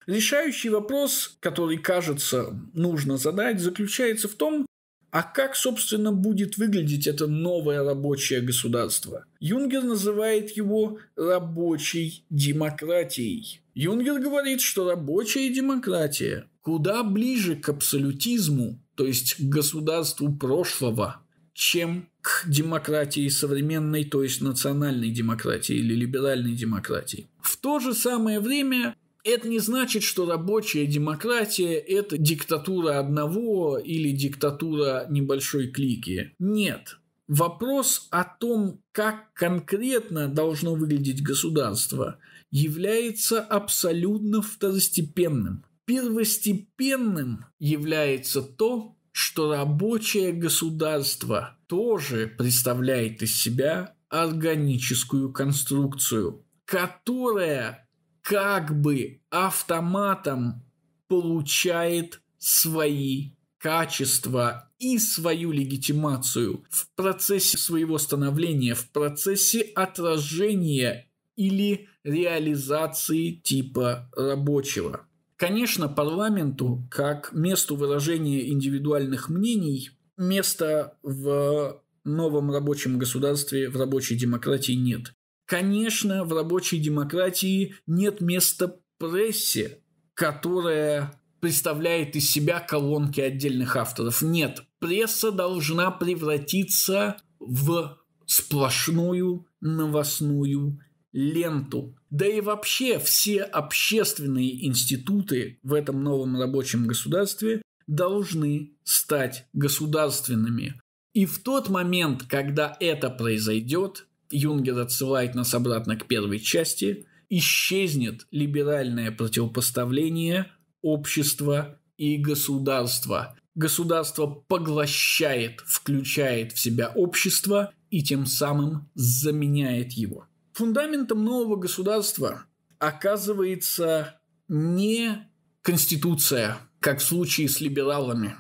Решающий вопрос, который, кажется, нужно задать, заключается в том, а как, собственно, будет выглядеть это новое рабочее государство? Юнгер называет его рабочей демократией. Юнгер говорит, что рабочая демократия куда ближе к абсолютизму, то есть к государству прошлого, чем к демократии современной, то есть национальной демократии или либеральной демократии. В то же самое время это не значит, что рабочая демократия – это диктатура одного или диктатура небольшой клики. Нет. Вопрос о том, как конкретно должно выглядеть государство, является абсолютно второстепенным. Первостепенным является то, что рабочее государство тоже представляет из себя органическую конструкцию, которая как бы автоматом получает свои качества и свою легитимацию в процессе своего становления, в процессе отражения или реализации типа рабочего. Конечно, парламенту, как месту выражения индивидуальных мнений, места в новом рабочем государстве, в рабочей демократии нет. Конечно, в рабочей демократии нет места прессе, которая представляет из себя колонки отдельных авторов. Нет, пресса должна превратиться в сплошную новостную ленту. Да и вообще все общественные институты в этом новом рабочем государстве должны стать государственными. И в тот момент, когда это произойдет, Юнгер отсылает нас обратно к первой части, исчезнет либеральное противопоставление общества и государства. Государство поглощает, включает в себя общество и тем самым заменяет его. Фундаментом нового государства оказывается не конституция, как в случае с либералами,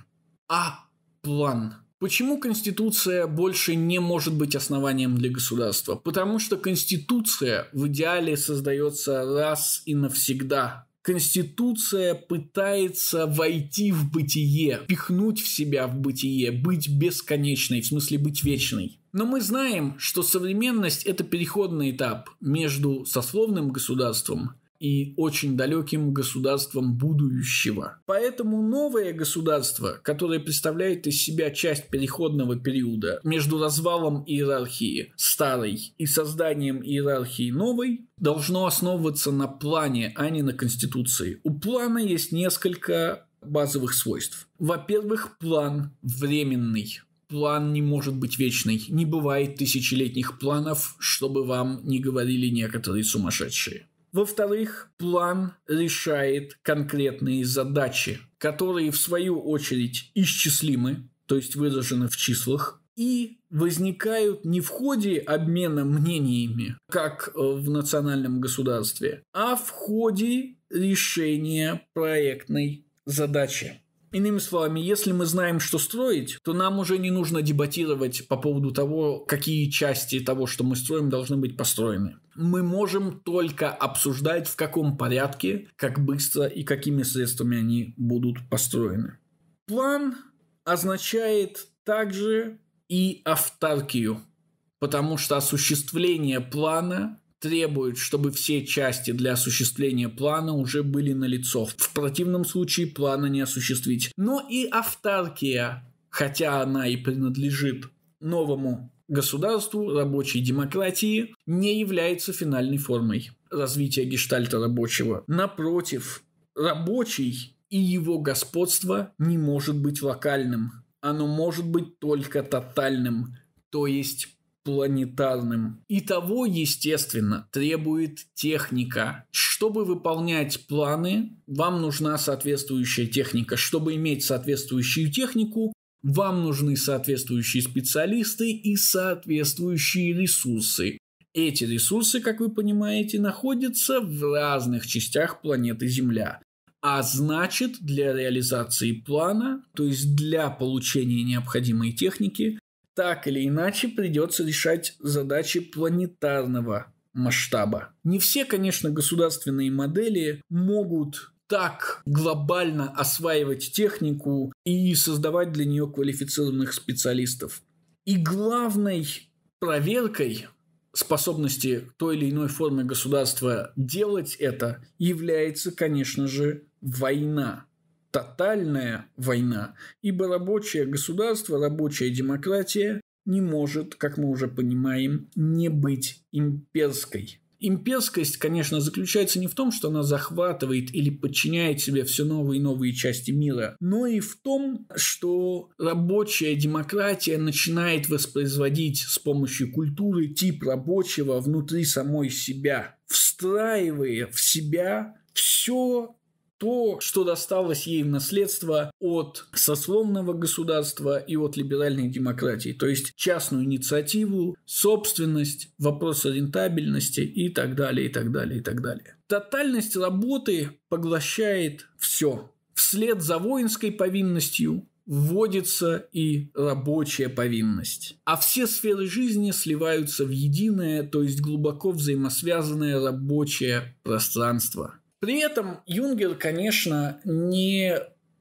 а план – Почему Конституция больше не может быть основанием для государства? Потому что Конституция в идеале создается раз и навсегда. Конституция пытается войти в бытие, пихнуть в себя в бытие, быть бесконечной, в смысле быть вечной. Но мы знаем, что современность – это переходный этап между сословным государством – и очень далеким государством будущего. Поэтому новое государство, которое представляет из себя часть переходного периода между развалом иерархии старой и созданием иерархии новой, должно основываться на плане, а не на конституции. У плана есть несколько базовых свойств. Во-первых, план временный план не может быть вечный. Не бывает тысячелетних планов, чтобы вам не говорили некоторые сумасшедшие. Во-вторых, план решает конкретные задачи, которые в свою очередь исчислимы, то есть выражены в числах, и возникают не в ходе обмена мнениями, как э, в национальном государстве, а в ходе решения проектной задачи. Иными словами, если мы знаем, что строить, то нам уже не нужно дебатировать по поводу того, какие части того, что мы строим, должны быть построены. Мы можем только обсуждать, в каком порядке, как быстро и какими средствами они будут построены. План означает также и автаркию, потому что осуществление плана требует, чтобы все части для осуществления плана уже были налицо. В противном случае плана не осуществить. Но ну и автаркия, хотя она и принадлежит новому государству рабочей демократии, не является финальной формой развития гештальта рабочего. Напротив, рабочий и его господство не может быть локальным. Оно может быть только тотальным, то есть планетарным. И того, естественно, требует техника. Чтобы выполнять планы, вам нужна соответствующая техника. Чтобы иметь соответствующую технику, вам нужны соответствующие специалисты и соответствующие ресурсы. Эти ресурсы, как вы понимаете, находятся в разных частях планеты Земля. А значит, для реализации плана, то есть для получения необходимой техники, так или иначе придется решать задачи планетарного масштаба. Не все, конечно, государственные модели могут так глобально осваивать технику и создавать для нее квалифицированных специалистов. И главной проверкой способности той или иной формы государства делать это является, конечно же, война тотальная война, ибо рабочее государство, рабочая демократия не может, как мы уже понимаем, не быть имперской. Имперскость, конечно, заключается не в том, что она захватывает или подчиняет себе все новые и новые части мира, но и в том, что рабочая демократия начинает воспроизводить с помощью культуры тип рабочего внутри самой себя, встраивая в себя все то, что досталось ей в наследство от сословного государства и от либеральной демократии, то есть частную инициативу, собственность, вопрос рентабельности и так далее, и так далее, и так далее. Тотальность работы поглощает все. Вслед за воинской повинностью вводится и рабочая повинность. А все сферы жизни сливаются в единое, то есть глубоко взаимосвязанное рабочее пространство – при этом Юнгер, конечно, не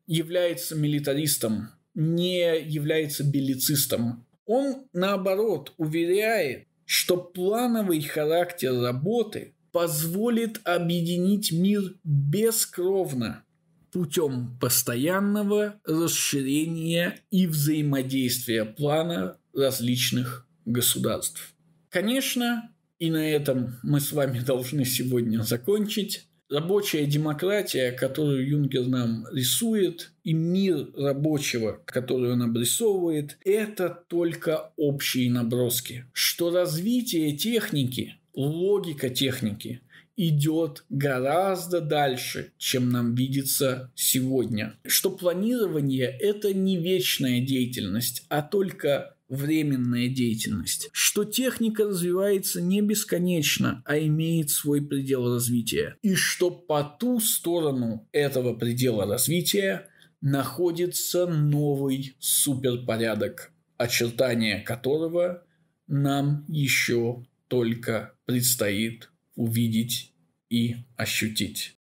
является милитаристом, не является беллицистом. Он, наоборот, уверяет, что плановый характер работы позволит объединить мир бескровно путем постоянного расширения и взаимодействия плана различных государств. Конечно, и на этом мы с вами должны сегодня закончить. Рабочая демократия, которую Юнгер нам рисует, и мир рабочего, который он обрисовывает, это только общие наброски. Что развитие техники, логика техники идет гораздо дальше, чем нам видится сегодня. Что планирование – это не вечная деятельность, а только временная деятельность, что техника развивается не бесконечно, а имеет свой предел развития, и что по ту сторону этого предела развития находится новый суперпорядок, очертания которого нам еще только предстоит увидеть и ощутить.